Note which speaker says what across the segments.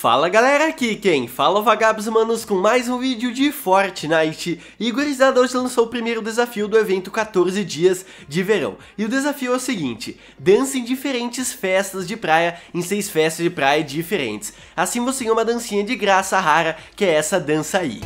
Speaker 1: Fala galera, aqui quem fala é Vagabos Manos com mais um vídeo de Fortnite e hoje lançou o primeiro desafio do evento 14 dias de verão e o desafio é o seguinte, dance em diferentes festas de praia em seis festas de praia diferentes, assim você ganha uma dancinha de graça rara que é essa dança aí.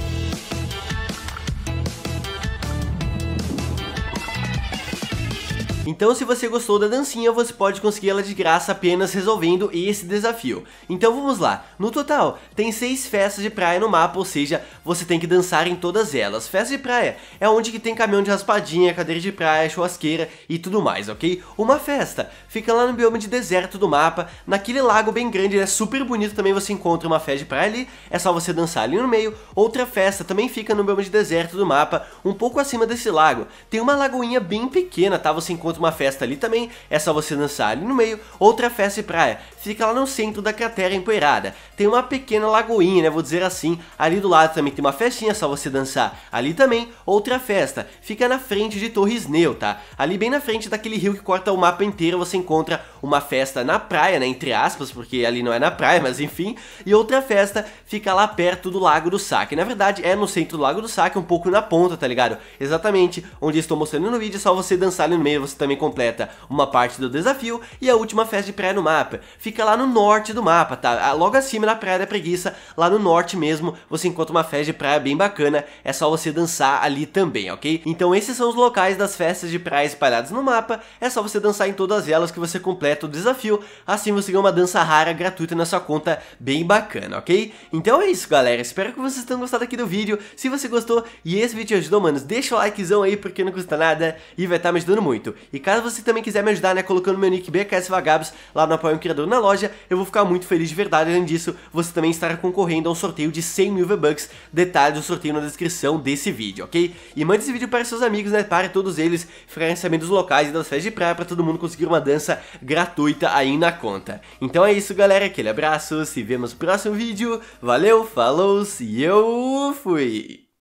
Speaker 1: Então se você gostou da dancinha, você pode conseguir ela de graça apenas resolvendo esse desafio. Então vamos lá, no total, tem 6 festas de praia no mapa, ou seja, você tem que dançar em todas elas. Festa de praia é onde que tem caminhão de raspadinha, cadeira de praia, churrasqueira e tudo mais, ok? Uma festa fica lá no bioma de deserto do mapa, naquele lago bem grande, é super bonito também, você encontra uma festa de praia ali, é só você dançar ali no meio. Outra festa também fica no bioma de deserto do mapa, um pouco acima desse lago. Tem uma lagoinha bem pequena, tá? Você encontra enquanto uma festa ali também é só você dançar ali no meio. Outra festa e praia fica lá no centro da cratera empoeirada. Tem uma pequena lagoinha, né, vou dizer assim. Ali do lado também tem uma festinha, é só você dançar. Ali também outra festa. Fica na frente de Torres Neu, tá? Ali bem na frente daquele rio que corta o mapa inteiro, você encontra uma festa na praia, né, entre aspas, porque ali não é na praia, mas enfim. E outra festa fica lá perto do Lago do Saque. Na verdade, é no centro do Lago do Saque, um pouco na ponta, tá ligado? Exatamente onde estou mostrando no vídeo, é só você dançar ali no meio, você tá também completa uma parte do desafio e a última festa de praia no mapa. Fica lá no norte do mapa, tá? Ah, logo acima da Praia da Preguiça, lá no norte mesmo, você encontra uma festa de praia bem bacana, é só você dançar ali também, ok? Então esses são os locais das festas de praia espalhadas no mapa, é só você dançar em todas elas que você completa o desafio, assim você ganha uma dança rara gratuita na sua conta, bem bacana, ok? Então é isso galera, espero que vocês tenham gostado aqui do vídeo, se você gostou e esse vídeo ajudou, manos, deixa o likezão aí porque não custa nada e vai estar tá me ajudando muito. E caso você também quiser me ajudar, né, colocando meu nick BKS Vagabos lá no Apoio Criador na loja, eu vou ficar muito feliz de verdade. Além disso, você também estará concorrendo a um sorteio de 100 mil V-Bucks. Detalhes do sorteio na descrição desse vídeo, ok? E mande esse vídeo para seus amigos, né, para todos eles, ficarem sabendo dos locais e das festas de praia para todo mundo conseguir uma dança gratuita aí na conta. Então é isso, galera. Aquele abraço, se vemos no próximo vídeo. Valeu, falou e eu fui!